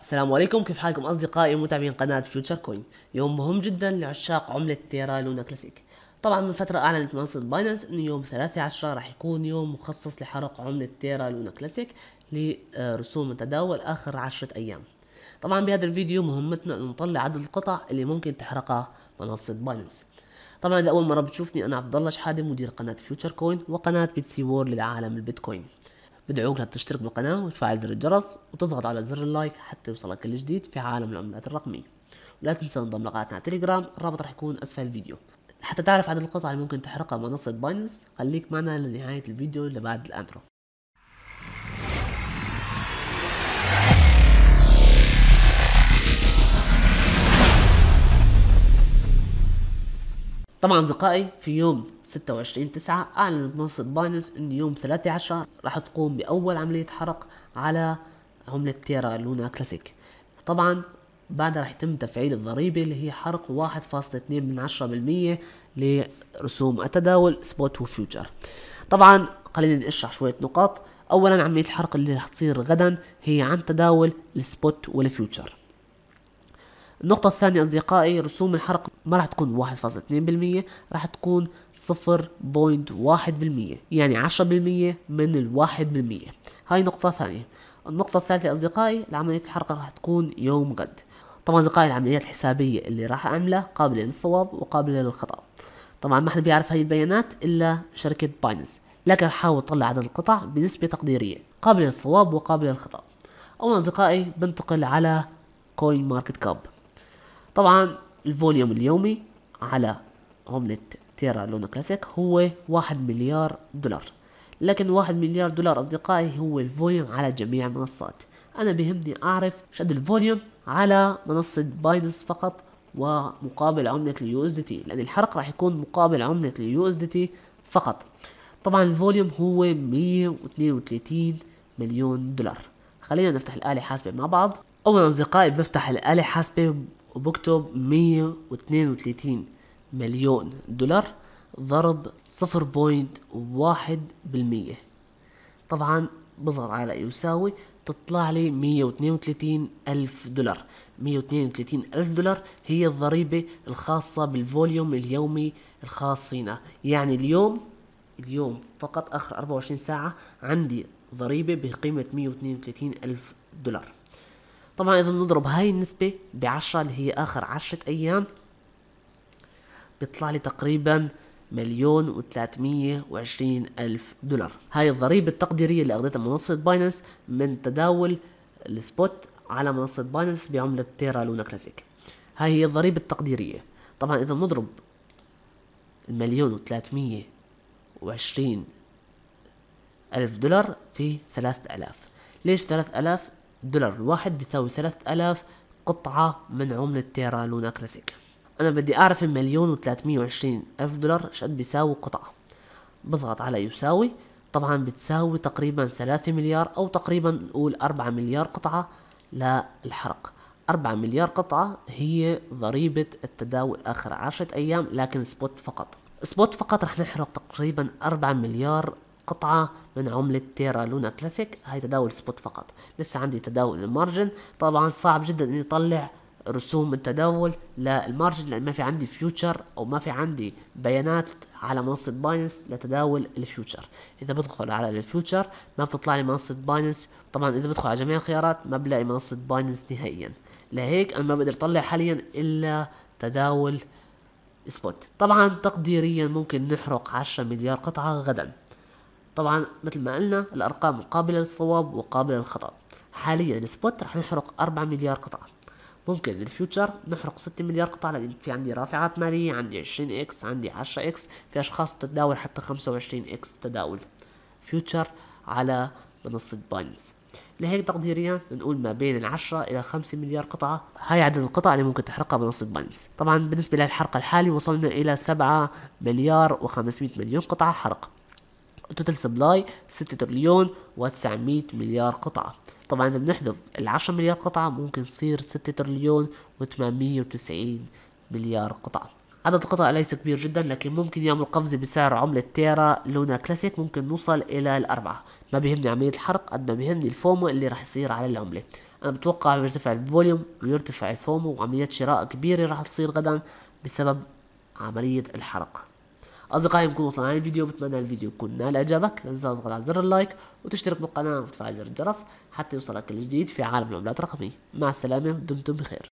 السلام عليكم كيف حالكم اصدقائي متابعين قناه فيوتشر كوين يوم مهم جدا لعشاق عمله تيرا لونا كلاسيك طبعا من فتره اعلنت منصه باينانس انه يوم 3 10 راح يكون يوم مخصص لحرق عمله تيرا لونا كلاسيك لرسوم التداول اخر 10 ايام طبعا بهذا الفيديو مهمتنا انه نطلع عدد القطع اللي ممكن تحرقها منصه باينانس طبعا اذا اول مره بتشوفني انا عبد الله شحاده مدير قناه فيوتشر كوين وقناه بيتسي وور للعالم البيتكوين بدعوك لتشترك بالقناة وتفعل زر الجرس وتضغط على زر اللايك حتى يوصلك كل جديد في عالم العملات الرقمية ولا تنسى انضم لقناتنا على تليجرام الرابط راح يكون أسفل الفيديو حتى تعرف عدد القطع اللي ممكن تحرقها منصة باينس خليك معنا لنهاية الفيديو اللي بعد الانترو طبعا اصدقائي في يوم 26 9 اعلنت منصه بايننس ان يوم 3 10 راح تقوم باول عمليه حرق على عمله تيرا لونا كلاسيك طبعا بعدها راح يتم تفعيل الضريبة اللي هي حرق 1.2% لرسوم التداول سبوت وفيوتشر طبعا خلينا نشرح شوية نقاط اولا عملية الحرق اللي راح تصير غدا هي عن تداول السبوت والفيوتشر النقطة الثانية أصدقائي رسوم الحرق ما راح تكون 1.2% راح تكون 0.1% يعني 10% من ال 1% هاي نقطة ثانية النقطة الثالثة أصدقائي عملية الحرق راح تكون يوم غد طبعا أصدقائي العمليات الحسابية اللي راح أعملها قابلة للصواب وقابلة للخطأ طبعا ما حد بيعرف هاي البيانات إلا شركة بايننس لكن راح أحاول أطلع عدد القطع بنسبة تقديرية قابلة للصواب وقابلة للخطأ أولا أصدقائي بنتقل على كوين ماركت كاب طبعا الفوليوم اليومي على عملة تيرا لونا كلاسيك هو واحد مليار دولار لكن واحد مليار دولار أصدقائي هو الفوليوم على جميع المنصات أنا بهمني أعرف شد الفوليوم على منصة باينس فقط ومقابل عملة اليو اس دي تي لأن الحرق راح يكون مقابل عملة اليو اس دي تي فقط طبعا الفوليوم هو 132 مليون دولار خلينا نفتح الآلة حاسبة مع بعض أولا أصدقائي بفتح الآلة حاسبة وبكتب 132 مليون دولار ضرب 0.1 بالمية طبعا بضغط على يساوي تطلع لي 132 ألف دولار 132 ألف دولار هي الضريبة الخاصة بالفوليوم اليومي الخاص فينا يعني اليوم اليوم فقط آخر 24 ساعة عندي ضريبة بقيمة 132 ألف دولار طبعا اذا بنضرب هاي النسبة بعشرة اللي هي اخر عشرة ايام بيطلع لي تقريبا مليون و وعشرين ألف دولار هاي الضريبة التقديرية اللي أخذتها منصة باينانس من تداول السبوت على منصة باينانس بعملة تيرا لونا كلاسيك هاي هي الضريبة التقديرية طبعا إذا بنضرب المليون و وعشرين ألف دولار في ثلاثة ألاف ليش ثلاثة ألاف الدولار الواحد بيساوي ثلاثة ألاف قطعة من عملة تيرا لونا كلاسيك أنا بدي أعرف المليون وثلاثمية وعشرين ألف دولار شقد بيساوي قطعة بضغط على يساوي طبعا بتساوي تقريبا ثلاثة مليار أو تقريبا نقول أربعة مليار قطعة للحرق أربعة مليار قطعة هي ضريبة التداول آخر عشرة أيام لكن سبوت فقط سبوت فقط رح نحرق تقريبا أربعة مليار قطعة من عملة تيرا لونا كلاسيك هاي تداول سبوت فقط لسه عندي تداول المارجن طبعا صعب جدا اني اطلع رسوم التداول للمارجن لان ما في عندي فيوتشر او ما في عندي بيانات على منصه باينس لتداول الفيوتشر اذا بدخل على الفيوتشر ما بتطلع لي منصه باينس طبعا اذا بدخل على جميع الخيارات ما بلاقي منصه باينس نهائيا لهيك انا ما بقدر اطلع حاليا الا تداول سبوت طبعا تقديريا ممكن نحرق 10 مليار قطعه غدا طبعا مثل ما قلنا الأرقام قابلة للصواب وقابلة للخطأ حاليا سبوت رح نحرق أربعة مليار قطعة ممكن بالفيوتشر نحرق ستة مليار قطعة لأن في عندي رافعات مالية عندي عشرين إكس عندي عشرة إكس في أشخاص بتتداول حتى خمسة وعشرين إكس تداول فيوتشر على منصة باينز لهيك تقديريا نقول ما بين العشرة إلى خمسة مليار قطعة هاي عدد القطع اللي ممكن تحرقها منصة باينز طبعا بالنسبة للحرق الحالي وصلنا إلى سبعة مليار و500 مليون قطعة حرق التوتال سبلاي 6 تريليون و900 مليار قطعة طبعا اذا بنحذف ال 10 مليار قطعة ممكن تصير 6 تريليون و890 مليار قطعة عدد القطع ليس كبير جدا لكن ممكن يعمل قفزة بسعر عملة تيرا لونا كلاسيك ممكن نوصل إلى الأربعة ما بيهمني عملية الحرق قد ما بيهمني الفومو اللي راح يصير على العملة أنا بتوقع بيرتفع الفوليوم ويرتفع الفومو وعمليات شراء كبيرة راح تصير غدا بسبب عملية الحرق اصدقائي نكون وصلنا لهذا الفيديو بتمنى الفيديو يكون نال اعجابك لا تنسى تضغط على زر اللايك وتشترك بالقناه وتفعل زر الجرس حتى يوصلك الجديد في عالم العملات الرقميه مع السلامه دمتم بخير